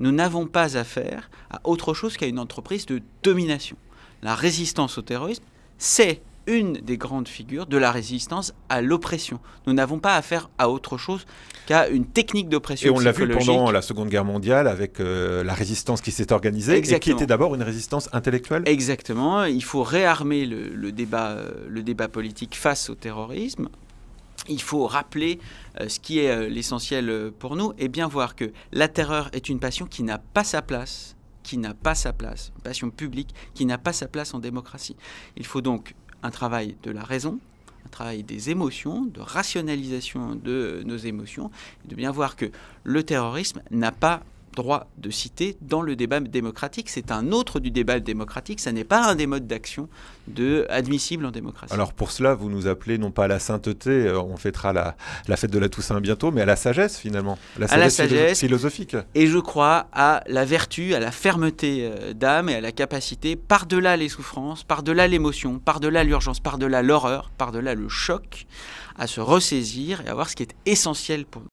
nous n'avons pas affaire à autre chose qu'à une entreprise de domination. La résistance au terrorisme, c'est une des grandes figures de la résistance à l'oppression. Nous n'avons pas affaire à autre chose qu'à une technique d'oppression. Et on l'a vu pendant la Seconde Guerre mondiale avec euh, la résistance qui s'est organisée et qui était d'abord une résistance intellectuelle. Exactement. Il faut réarmer le euh, débat politique face au terrorisme il faut rappeler euh, ce qui est euh, l'essentiel euh, pour nous et bien voir que la terreur est une passion qui n'a pas sa place, qui n'a pas sa place, une passion publique qui n'a pas sa place en démocratie. Il faut donc un travail de la raison, un travail des émotions, de rationalisation de nos émotions, de bien voir que le terrorisme n'a pas droit de citer dans le débat démocratique. C'est un autre du débat démocratique, ça n'est pas un des modes d'action de admissible en démocratie. Alors pour cela, vous nous appelez non pas à la sainteté, euh, on fêtera la, la fête de la Toussaint bientôt, mais à la sagesse finalement, la la sagesse philosophique. Et je crois à la vertu, à la fermeté euh, d'âme et à la capacité, par-delà les souffrances, par-delà l'émotion, par-delà l'urgence, par-delà l'horreur, par-delà le choc, à se ressaisir et à voir ce qui est essentiel pour nous.